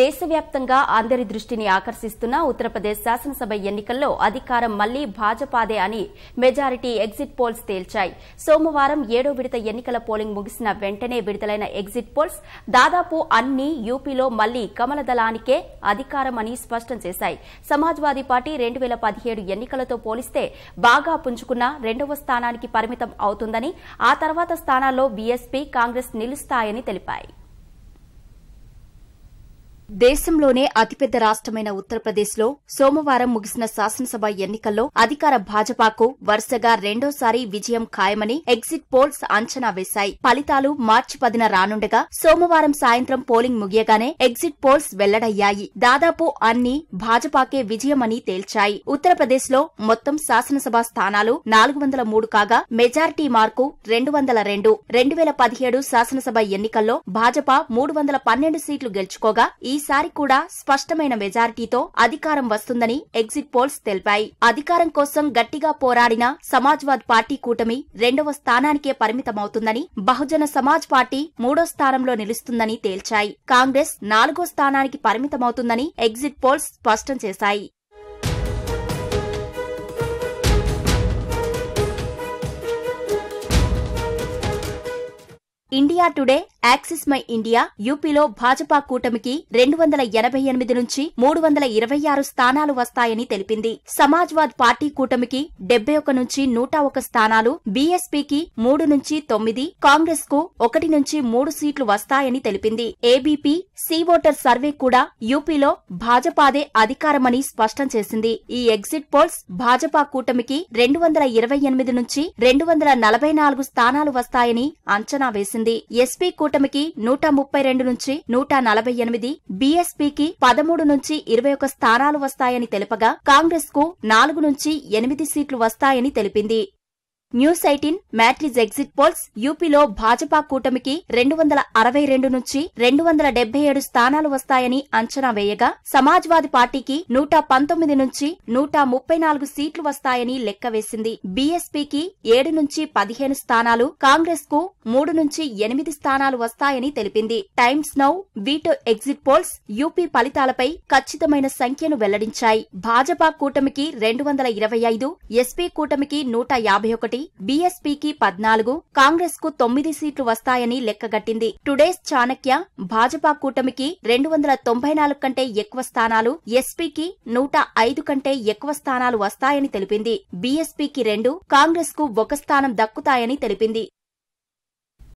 దేశవ్యాప్తంగా అందరి దృష్టిని ఆకర్షిస్తున్న ఉత్తరప్రదేశ్ శాసనసభ ఎన్నికల్లో అధికారం మళ్లీ భాజపాదే అని మెజారిటీ ఎగ్జిట్ పోల్స్ తేల్చాయి సోమవారం ఏడో విడత ఎన్నికల పోలింగ్ ముగిసిన వెంటనే విడుదలైన ఎగ్జిట్ పోల్స్ దాదాపు అన్ని యూపీలో మళ్లీ కమల దళానికే అధికారమని స్పష్టం చేశాయి సమాజ్వాదీ పార్టీ రెండు వేల పదిహేడు ఎన్నికలతో పోలిస్తే బాగా పుంజుకున్న రెండవ స్థానానికి పరిమితం అవుతుందని ఆ తర్వాత స్థానాల్లో బీఎస్పీ కాంగ్రెస్ నిలుస్తాయని తెలిపాయి దేశంలోనే అతిపెద్ద రాష్టమైన ఉత్తరప్రదేశ్లో సోమవారం ముగిసిన శాసనసభ ఎన్నికల్లో అధికార భాజపాకు వరుసగా రెండోసారి విజయం ఖాయమని ఎగ్జిట్ పోల్స్ అంచనా వేశాయి ఫలితాలు మార్చి పదిన రానుండగా సోమవారం సాయంత్రం పోలింగ్ ముగియగానే ఎగ్జిట్ పోల్స్ వెల్లడయ్యాయి దాదాపు అన్ని భాజపాకే విజయమని తేల్చాయి ఉత్తరప్రదేశ్లో మొత్తం శాసనసభ స్థానాలు నాలుగు వందల మూడు కాగా మెజారిటీ మార్కు రెండు వందల రెండు రెండు వేల పదిహేడు శాసనసభ ఎన్నికల్లో భాజపా మూడు వందల పన్నెండు సీట్లు గెలుచుకోగా ఈ ఈసారి కూడా స్పష్టమైన మెజారిటీతో అధికారం వస్తుందని ఎగ్జిట్ పోల్స్ తెలిపాయి అధికారం కోసం గట్టిగా పోరాడిన సమాజ్వాద్ పార్టీ కూటమి రెండవ స్థానానికే పరిమితమవుతుందని బహుజన సమాజ్ పార్టీ మూడో స్థానంలో నిలుస్తుందని తేల్చాయి కాంగ్రెస్ నాలుగో స్థానానికి పరిమితమవుతుందని ఎగ్జిట్ పోల్స్ స్పష్టం చేశాయి India Today Axis My India యూపీలో భాజపా కూటమికి రెండు వందల ఎనభై ఎనిమిది నుంచి మూడు వందల ఇరవై ఆరు స్థానాలు వస్తాయని తెలిపింది సమాజ్వాద్ పార్టీ కూటమికి డెబ్బై ఒక నుంచి నూట ఒక స్థానాలు బీఎస్పీకి మూడు నుంచి తొమ్మిది కాంగ్రెస్ కు ఒకటి నుంచి మూడు సీట్లు వస్తాయని తెలిపింది ఏబీపీ సీ ఓటర్ సర్వే కూడా యూపీలో భాజపాదే అధికారమని స్పష్టం చేసింది ఈ ఎగ్జిట్ పోల్స్ భాజపా కూటమికి రెండు వందల ఇరవై ఎనిమిది నుంచి రెండు వందల నలభై నాలుగు స్థానాలు వస్తాయని అంచనా వేసింది ఎస్పీ కూటమికి నూట ముప్పై రెండు నుంచి నూట నలభై ఎనిమిది బీఎస్పీకి పదమూడు నుంచి ఇరవై ఒక స్థానాలు వస్తాయని తెలుపగా కాంగ్రెస్ కు నాలుగు నుంచి ఎనిమిది సీట్లు వస్తాయని తెలిపింది News Eighteen Matrize exit polls యూపీలో భాజపా కూటమికి రెండు వందల అరవై రెండు నుంచి రెండు వందల డెబ్బై ఏడు స్థానాలు వస్తాయని అంచనా వేయగా సమాజ్వాదీ పార్టీకి నూట పంతొమ్మిది నుంచి నూట ముప్పై నాలుగు సీట్లు వస్తాయని లెక్క వేసింది బీఎస్పీకి ఏడు నుంచి పదిహేను స్థానాలు కాంగ్రెస్ కు మూడు నుంచి ఎనిమిది స్థానాలు వస్తాయని తెలిపింది Times Now Veto exit polls UP ఫలితాలపై ఖచ్చితమైన సంఖ్యను వెల్లడించాయి భాజపా కూటమికి రెండు వందల ఇరవై ఐదు ఎస్పీ కూటమికి నూట యాభై ఒకటి బీఎస్పీకి పద్నాలుగు కాంగ్రెస్ కు తొమ్మిది సీట్లు వస్తాయని లెక్కగట్టింది టుడేస్ చాణక్య భాజపా కూటమికి రెండు వందల తొంభై నాలుగు కంటే ఎక్కువ స్థానాలు ఎస్పీకి నూట ఐదు కంటే ఎక్కువ స్థానాలు వస్తాయని తెలిపింది బీఎస్పీకి రెండు కాంగ్రెస్ కు ఒక స్థానం దక్కుతాయని తెలిపింది